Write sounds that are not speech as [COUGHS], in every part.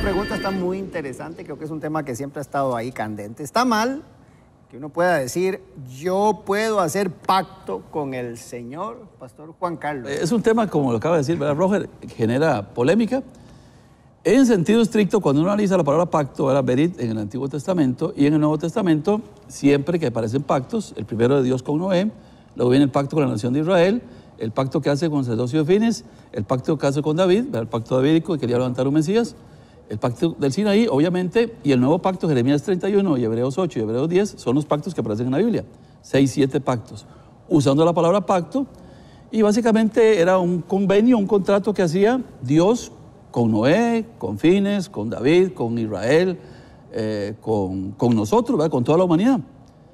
pregunta está muy interesante, creo que es un tema que siempre ha estado ahí candente. ¿Está mal que uno pueda decir, yo puedo hacer pacto con el Señor, Pastor Juan Carlos? Eh, es un tema, como lo acaba de decir, ¿verdad, Roger? Genera polémica. En sentido estricto, cuando uno analiza la palabra pacto, era Berit en el Antiguo Testamento y en el Nuevo Testamento, siempre que aparecen pactos, el primero de Dios con Noé, luego viene el pacto con la nación de Israel, el pacto que hace con los dos Fines, el pacto que hace con David, el pacto davídico, que quería levantar un Mesías, el pacto del Sinaí, obviamente, y el nuevo pacto, Jeremías 31 y Hebreos 8 y Hebreos 10, son los pactos que aparecen en la Biblia. Seis, siete pactos. Usando la palabra pacto, y básicamente era un convenio, un contrato que hacía Dios con Noé, con Fines, con David, con Israel, eh, con, nosotros, con toda la humanidad.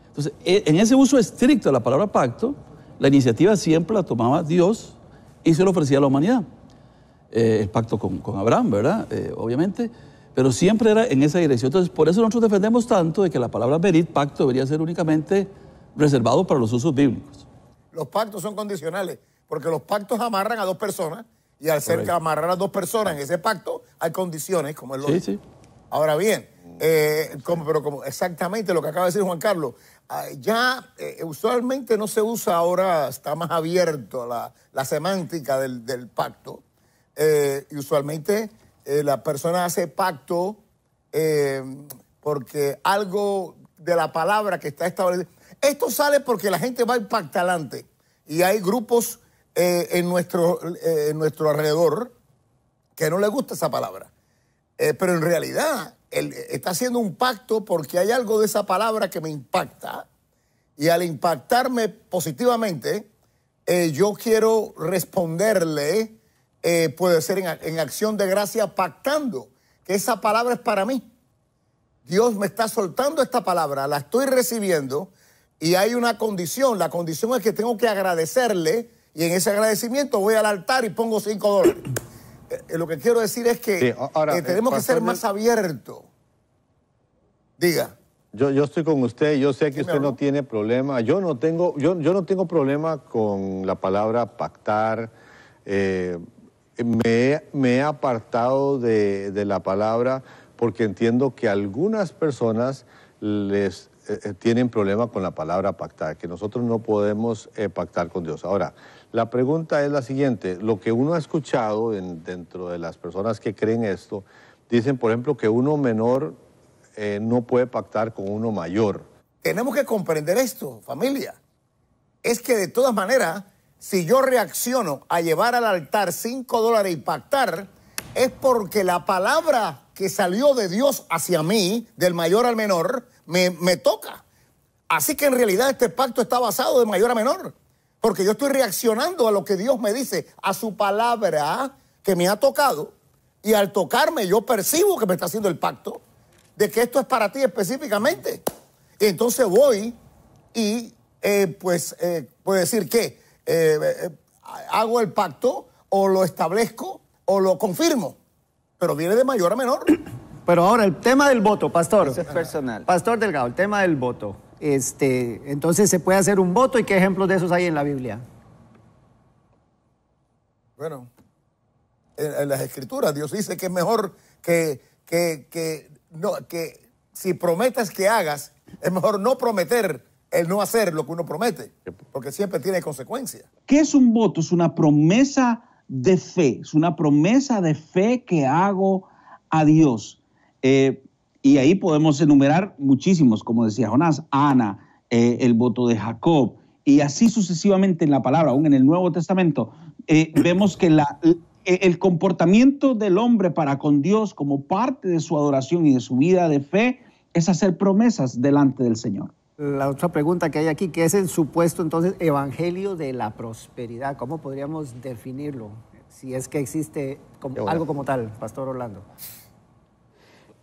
Entonces, e, en ese uso estricto de la palabra pacto, la iniciativa siempre la tomaba Dios y se lo ofrecía a la humanidad. Eh, el pacto con, Abraham, ¿verdad? Eh, obviamente, pero siempre era en esa dirección. Entonces, por eso nosotros defendemos tanto de que la palabra berit pacto, debería ser únicamente reservado para los usos bíblicos. Los pactos son condicionales, porque los pactos amarran a dos personas y al ser que amarrar a dos personas en ese pacto, hay condiciones, como es lo Sí, sí. Ahora bien, mm. eh, pero como exactamente lo que acaba de decir Juan Carlos, ah, ya usualmente no se usa ahora, está más abierto la, la semántica del, pacto, eh, y usualmente eh, la persona hace pacto eh, porque algo de la palabra que está establecido. Esto sale porque la gente va a y hay grupos en, nuestro, nuestro alrededor que no le gusta esa palabra. pero en realidad él está haciendo un pacto porque hay algo de esa palabra que me impacta y al impactarme positivamente, yo quiero responderle eh, puede ser en, acción de gracia pactando, que esa palabra es para mí. Dios me está soltando esta palabra, la estoy recibiendo y hay una condición. La condición es que tengo que agradecerle y en ese agradecimiento voy al altar y pongo cinco dólares. Eh, eh, lo que quiero decir es que tenemos que ser más abiertos. Diga. Yo, yo, estoy con usted, yo sé que usted no tiene problema. Yo no tengo, yo, yo no tengo problema con la palabra pactar me, he apartado de, la palabra porque entiendo que algunas personas les eh, eh, tienen problema con la palabra pactar, que nosotros no podemos eh, pactar con Dios. Ahora, la pregunta es la siguiente, lo que uno ha escuchado dentro de las personas que creen esto, dicen, por ejemplo, que uno menor no puede pactar con uno mayor. Tenemos que comprender esto, familia. Es que de todas maneras, si yo reacciono a llevar al altar cinco dólares y pactar, es porque la palabra que salió de Dios hacia mí, del mayor al menor, me, toca. Así que en realidad este pacto está basado de mayor a menor, porque yo estoy reaccionando a lo que Dios me dice, a su palabra que me ha tocado, y al tocarme yo percibo que me está haciendo el pacto, de que esto es para ti específicamente. Y entonces voy y eh, pues eh, puedo decir que eh, eh, hago el pacto o lo establezco o lo confirmo, pero viene de mayor a menor. [COUGHS] Pero ahora el tema del voto, pastor. Eso es personal. Pastor Delgado, el tema del voto. Este, entonces se puede hacer un voto y qué ejemplos de esos hay en la Biblia. Bueno, en, las escrituras Dios dice que es mejor que, que, que si prometes que hagas, es mejor no prometer el no hacer lo que uno promete, porque siempre tiene consecuencias. ¿Qué es un voto? Es una promesa de fe, es una promesa de fe que hago a Dios. Eh, y ahí podemos enumerar muchísimos, como decía Jonás, Ana, eh, el voto de Jacob, y así sucesivamente en la palabra, aún en el Nuevo Testamento, eh, vemos que e, el comportamiento del hombre para con Dios como parte de su adoración y de su vida de fe es hacer promesas delante del Señor la otra pregunta que hay aquí, que es el supuesto entonces evangelio de la prosperidad. ¿Cómo podríamos definirlo? Si es que existe algo como tal, Pastor Orlando.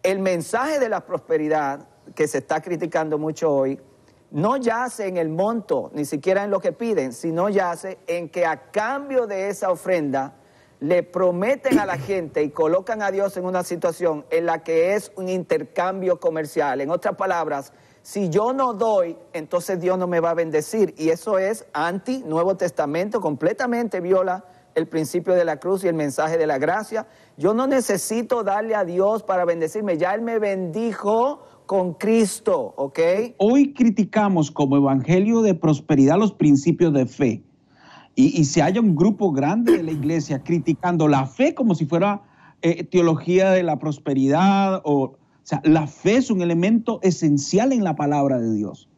El mensaje de la prosperidad que se está criticando mucho hoy, no yace en el monto, ni siquiera en lo que piden, sino yace en que a cambio de esa ofrenda le prometen a la gente y colocan a Dios en una situación en la que es un intercambio comercial. En otras palabras, si yo no doy, entonces Dios no me va a bendecir. Y eso es anti Nuevo Testamento, completamente viola el principio de la cruz y el mensaje de la gracia. Yo no necesito darle a Dios para bendecirme, ya Él me bendijo con Cristo, ¿ok? Hoy criticamos como Evangelio de Prosperidad los principios de fe y, se halla un grupo grande de la iglesia criticando la fe como si fuera eh, teología de la prosperidad. O, sea, la fe es un elemento esencial en la palabra de Dios.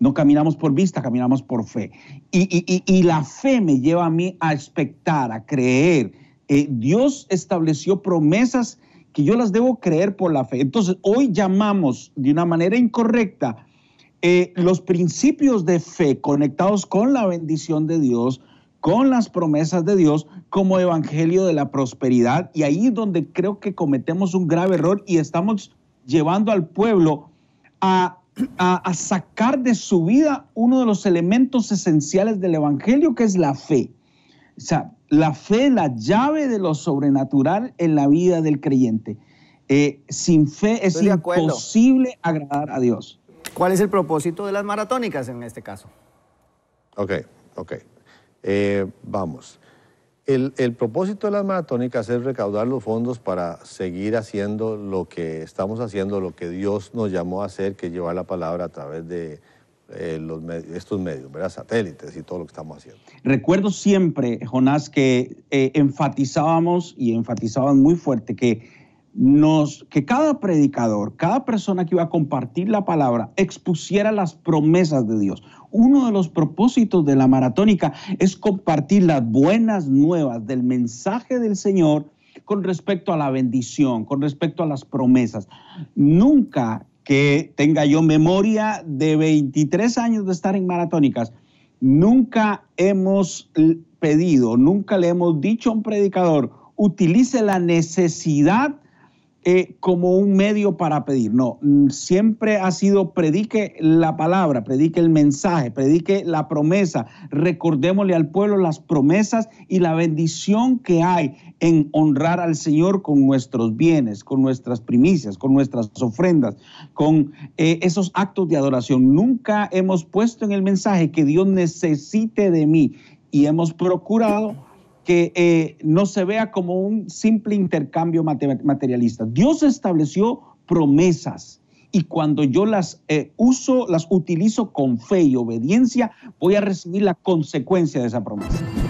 No caminamos por vista, caminamos por fe. Y, la fe me lleva a mí a expectar, a creer. Eh, Dios estableció promesas que yo las debo creer por la fe. Entonces, hoy llamamos de una manera incorrecta eh, los principios de fe conectados con la bendición de Dios, con las promesas de Dios como evangelio de la prosperidad. Y ahí es donde creo que cometemos un grave error y estamos llevando al pueblo a, sacar de su vida uno de los elementos esenciales del evangelio, que es la fe. O sea, la fe, la llave de lo sobrenatural en la vida del creyente. Eh, sin fe es imposible agradar a Dios. ¿Cuál es el propósito de las maratónicas en este caso? Ok, ok. Eh, vamos. El, propósito de las maratónicas es recaudar los fondos para seguir haciendo lo que estamos haciendo, lo que Dios nos llamó a hacer, que es llevar la palabra a través de eh, estos medios, satélites y todo lo que estamos haciendo. Recuerdo siempre, Jonás, que eh, enfatizábamos y enfatizaban muy fuerte que nos, que cada predicador, cada persona que iba a compartir la palabra, expusiera las promesas de Dios. Uno de los propósitos de la maratónica es compartir las buenas nuevas del mensaje del Señor con respecto a la bendición, con respecto a las promesas. Nunca que tenga yo memoria de 23 años de estar en maratónicas, nunca hemos pedido, nunca le hemos dicho a un predicador, utilice la necesidad eh, como un medio para pedir. No, mm, siempre ha sido predique la palabra, predique el mensaje, predique la promesa. Recordémosle al pueblo las promesas y la bendición que hay en honrar al Señor con nuestros bienes, con nuestras primicias, con nuestras ofrendas, con eh, esos actos de adoración. Nunca hemos puesto en el mensaje que Dios necesite de mí y hemos procurado que eh, no se vea como un simple intercambio materialista. Dios estableció promesas y cuando yo las eh, uso, las utilizo con fe y obediencia, voy a recibir la consecuencia de esa promesa.